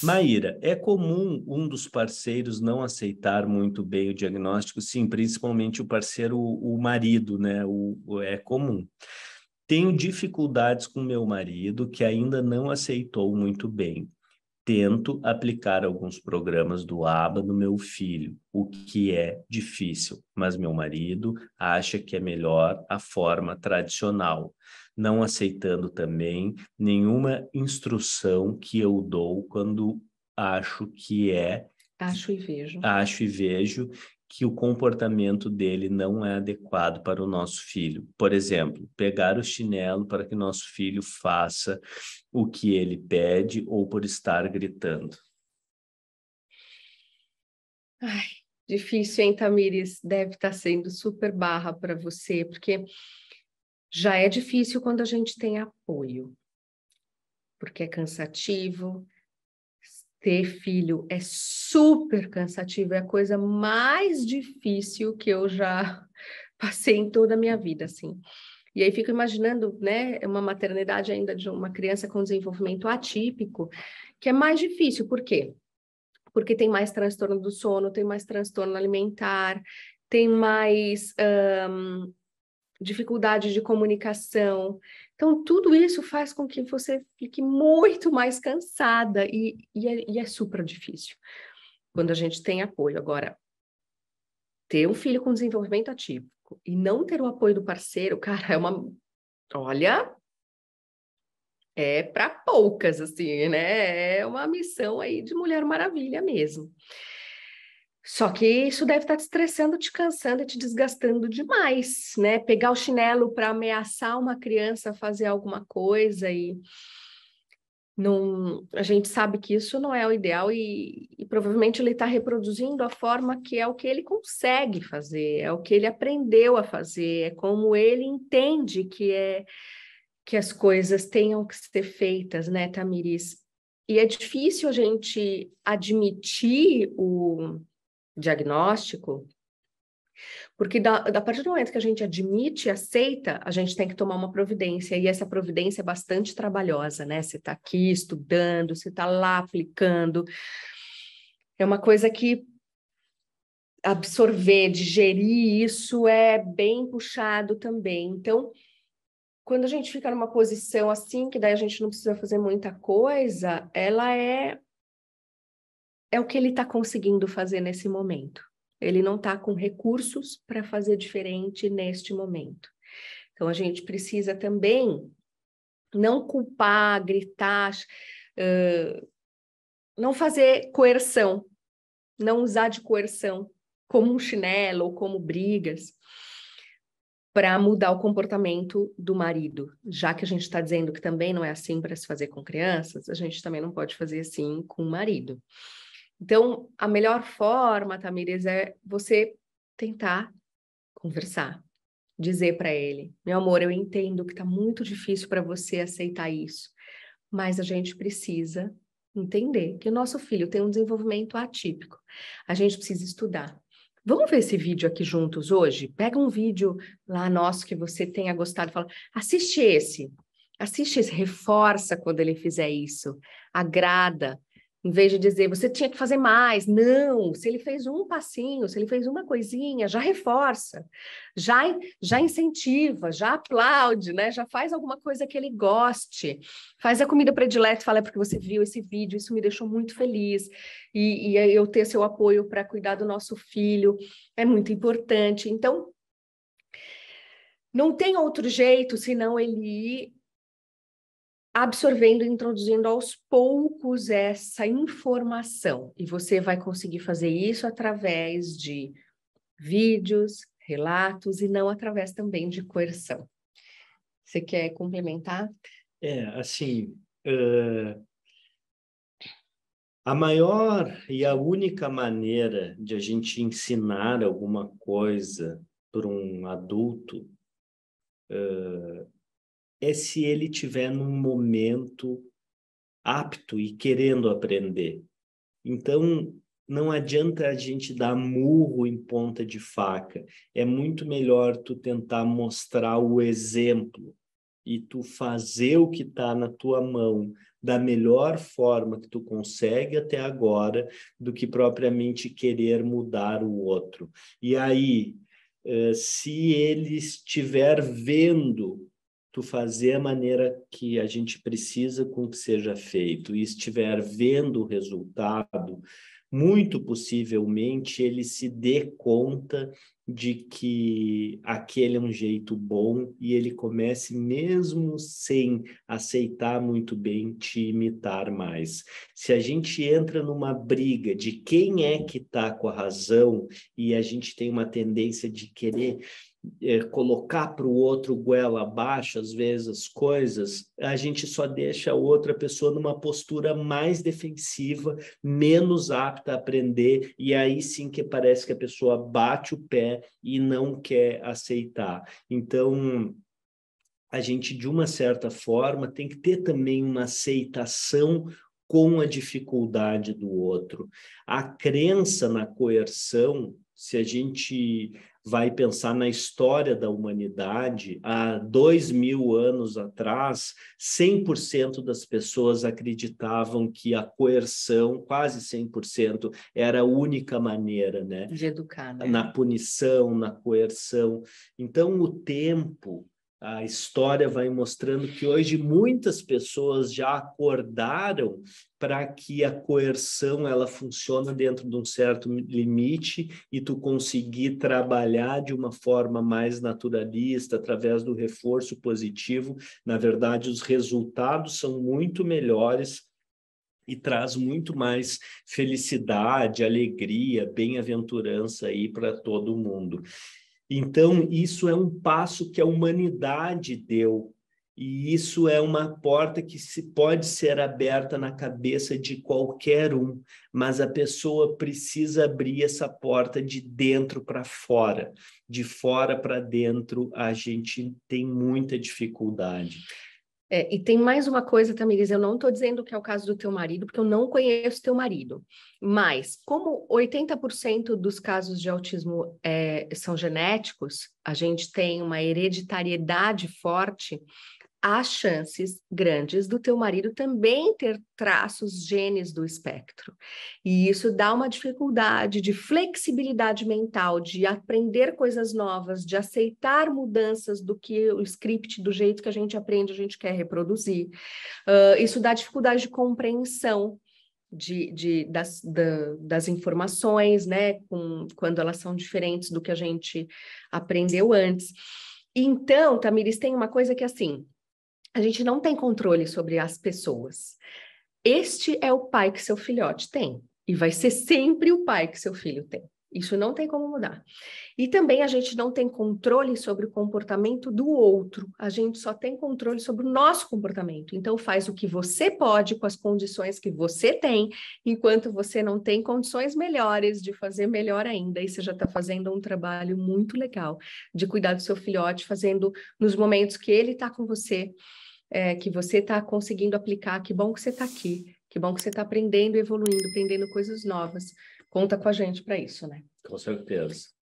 Maíra, é comum um dos parceiros não aceitar muito bem o diagnóstico? Sim, principalmente o parceiro, o, marido, né? O, o, é comum. Tenho dificuldades com meu marido, que ainda não aceitou muito bem tento aplicar alguns programas do ABA no meu filho, o que é difícil, mas meu marido acha que é melhor a forma tradicional, não aceitando também nenhuma instrução que eu dou quando acho que é. Acho e vejo. Acho e vejo que o comportamento dele não é adequado para o nosso filho. Por exemplo, pegar o chinelo para que nosso filho faça o que ele pede ou por estar gritando. Ai, difícil, hein, Tamires? Deve estar tá sendo super barra para você, porque já é difícil quando a gente tem apoio, porque é cansativo, ter filho é super cansativo, é a coisa mais difícil que eu já passei em toda a minha vida, assim. E aí fico imaginando, né, uma maternidade ainda de uma criança com desenvolvimento atípico, que é mais difícil, por quê? Porque tem mais transtorno do sono, tem mais transtorno alimentar, tem mais um, dificuldade de comunicação. Então, tudo isso faz com que você fique muito mais cansada e, e, é, e é super difícil quando a gente tem apoio. Agora, ter um filho com desenvolvimento atípico e não ter o apoio do parceiro, cara, é uma. Olha, é para poucas, assim, né? É uma missão aí de Mulher Maravilha mesmo. Só que isso deve estar te estressando, te cansando e te desgastando demais, né? Pegar o chinelo para ameaçar uma criança fazer alguma coisa e não, a gente sabe que isso não é o ideal e, e provavelmente ele está reproduzindo a forma que é o que ele consegue fazer, é o que ele aprendeu a fazer, é como ele entende que é que as coisas tenham que ser feitas, né, Tamiris? E é difícil a gente admitir o diagnóstico, porque da, a partir do momento que a gente admite, aceita, a gente tem que tomar uma providência, e essa providência é bastante trabalhosa, né? Você está aqui estudando, você está lá aplicando. É uma coisa que absorver, digerir isso é bem puxado também. Então, quando a gente fica numa posição assim, que daí a gente não precisa fazer muita coisa, ela é é o que ele está conseguindo fazer nesse momento. Ele não está com recursos para fazer diferente neste momento. Então, a gente precisa também não culpar, gritar, uh, não fazer coerção, não usar de coerção como um chinelo ou como brigas para mudar o comportamento do marido. Já que a gente está dizendo que também não é assim para se fazer com crianças, a gente também não pode fazer assim com o marido. Então, a melhor forma, Tamires, é você tentar conversar, dizer para ele: meu amor, eu entendo que está muito difícil para você aceitar isso, mas a gente precisa entender que o nosso filho tem um desenvolvimento atípico. A gente precisa estudar. Vamos ver esse vídeo aqui juntos hoje? Pega um vídeo lá nosso que você tenha gostado e fala: assiste esse, assiste esse, reforça quando ele fizer isso, agrada, em vez de dizer, você tinha que fazer mais. Não, se ele fez um passinho, se ele fez uma coisinha, já reforça, já, já incentiva, já aplaude, né? já faz alguma coisa que ele goste. Faz a comida predileta, fala, é porque você viu esse vídeo, isso me deixou muito feliz. E, e eu ter seu apoio para cuidar do nosso filho é muito importante. Então, não tem outro jeito senão ele ir absorvendo e introduzindo aos poucos essa informação. E você vai conseguir fazer isso através de vídeos, relatos e não através também de coerção. Você quer complementar? É, assim, uh, a maior e a única maneira de a gente ensinar alguma coisa para um adulto uh, é se ele tiver num momento apto e querendo aprender. Então, não adianta a gente dar murro em ponta de faca. É muito melhor tu tentar mostrar o exemplo e tu fazer o que está na tua mão da melhor forma que tu consegue até agora do que propriamente querer mudar o outro. E aí, eh, se ele estiver vendo tu fazer a maneira que a gente precisa com que seja feito e estiver vendo o resultado, muito possivelmente ele se dê conta de que aquele é um jeito bom e ele comece, mesmo sem aceitar muito bem, te imitar mais. Se a gente entra numa briga de quem é que está com a razão e a gente tem uma tendência de querer é, colocar para o outro goela abaixo, às vezes, as coisas, a gente só deixa a outra pessoa numa postura mais defensiva, menos apta a aprender, e aí sim que parece que a pessoa bate o pé e não quer aceitar. Então, a gente, de uma certa forma, tem que ter também uma aceitação com a dificuldade do outro. A crença na coerção, se a gente vai pensar na história da humanidade, há dois mil anos atrás, 100% das pessoas acreditavam que a coerção, quase 100%, era a única maneira, né? De educar, né? Na punição, na coerção. Então, o tempo a história vai mostrando que hoje muitas pessoas já acordaram para que a coerção ela funciona dentro de um certo limite e tu conseguir trabalhar de uma forma mais naturalista através do reforço positivo, na verdade os resultados são muito melhores e traz muito mais felicidade, alegria, bem-aventurança aí para todo mundo. Então, isso é um passo que a humanidade deu, e isso é uma porta que se pode ser aberta na cabeça de qualquer um, mas a pessoa precisa abrir essa porta de dentro para fora. De fora para dentro, a gente tem muita dificuldade. É, e tem mais uma coisa, Tamiris, eu não estou dizendo que é o caso do teu marido, porque eu não conheço teu marido. Mas, como 80% dos casos de autismo é, são genéticos, a gente tem uma hereditariedade forte, há chances grandes do teu marido também ter traços genes do espectro. E isso dá uma dificuldade de flexibilidade mental, de aprender coisas novas, de aceitar mudanças do que o script, do jeito que a gente aprende, a gente quer reproduzir. Uh, isso dá dificuldade de compreensão. De, de das, da, das informações, né, com, quando elas são diferentes do que a gente aprendeu antes. Então, Tamires, tem uma coisa que é assim, a gente não tem controle sobre as pessoas. Este é o pai que seu filhote tem, e vai ser sempre o pai que seu filho tem. Isso não tem como mudar. E também a gente não tem controle sobre o comportamento do outro, a gente só tem controle sobre o nosso comportamento. Então, faz o que você pode com as condições que você tem, enquanto você não tem condições melhores de fazer melhor ainda. E você já está fazendo um trabalho muito legal de cuidar do seu filhote, fazendo nos momentos que ele está com você, é, que você está conseguindo aplicar. Que bom que você está aqui, que bom que você está aprendendo, evoluindo, aprendendo coisas novas conta com a gente para isso, né? Com certeza.